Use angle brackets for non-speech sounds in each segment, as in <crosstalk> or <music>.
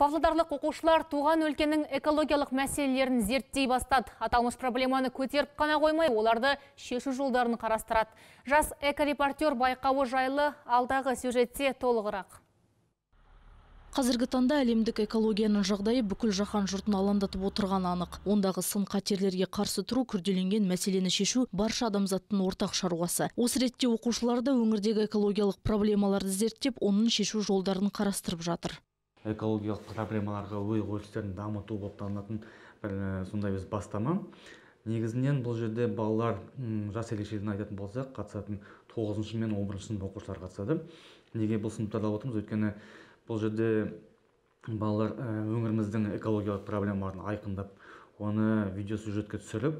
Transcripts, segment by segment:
Павлодарлық оқушылар туған өлкенің экологиялық мәселелерін зерттей бастады. Аталмыш проблеманы көтеріп қана қоймай, оларды шешу жолдарын қарастырады. Жас экорепортер байқауы жайлы алдағы сюжетте толығырақ. Қазіргі таңда әлемдік экологияның жағдайы бүкіл жаһан жұртын алаңдатып отырған анық. Ондағы сын қатерлерге қарсы тұру күрделенген мәселені шешу барша адамзаттың ортақ шаруасы. Осы ретте оқушылар да өңірдегі экологиялық проблемаларды зерттеп, оның шешу жолдарын қарастырып жатыр экологиялық проблемаларға ой өрістерін дамыту болып танылатын бір э, сондай өз бастама негізінен бұл жерде балалар жас ерекшелігін айтатын болсақ қатысатын тоғызыншы мен он бірінші сынып оқушылары қатысады э. неге бұл сыныптарды алып отырмыз өйткені бұл жерде балалар э, өңіріміздің экологиялық проблемаларын айқындап оны видео видеосюжетке түсіріп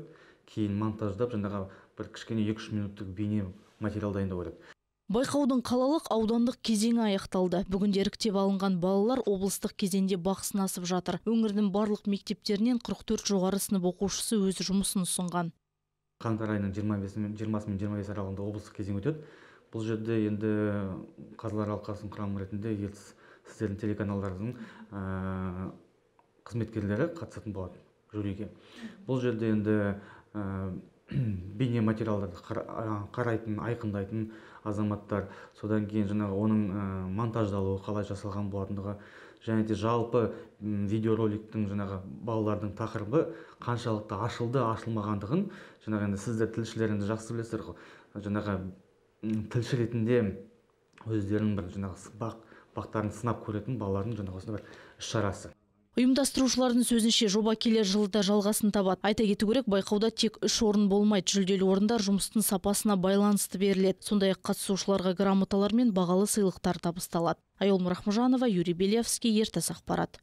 кейін монтаждап жаңағы бір кішкене екі үш минуттық бейне материал дайындау керек байқаудың қалалық аудандық кезеңі аяқталды бүгінде іріктеп алынған балалар облыстық кезеңде бақ сынасып жатыр өңірдің барлық мектептерінен 44 жоғары сынып оқушысы өз жұмысын ұсынған қаңтар айының жиырма мен жиырмасы аралығында облыстық кезең өтеді бұл жерде енді қазылар алқасының құрамы ретінде ертіс сіздердің телеканалдардың қызметкерлері қатысатын болады жюриге бұл жерде енді <clears throat> бейнематериалдарды қарайтын айқындайтын азаматтар содан кейін жаңағы оның монтаждалуы қалай жасалған болатындығы және де жалпы видеороликтің жаңағы балалардың тақырыбы қаншалықты ашылды ашылмағандығын жаңағы енді сіздер тілшілер енді жақсы білесіздер ғой жаңағы тілші ретінде өздерінің бір жаңағы бақ бақтарын сынап көретін балалардың жаңағы осындай бір іс шарасы ұйымдастырушылардың сөзінше жоба келер жылы да жалғасын табады айта кету керек байқауда тек үш орын болмайды жүлделі орындар жұмыстың сапасына байланысты беріледі сондай ақ қатысушыларға грамоталар мен бағалы сыйлықтар табысталады айол мұрахмұжанова юрий белевский ертіс ақпарат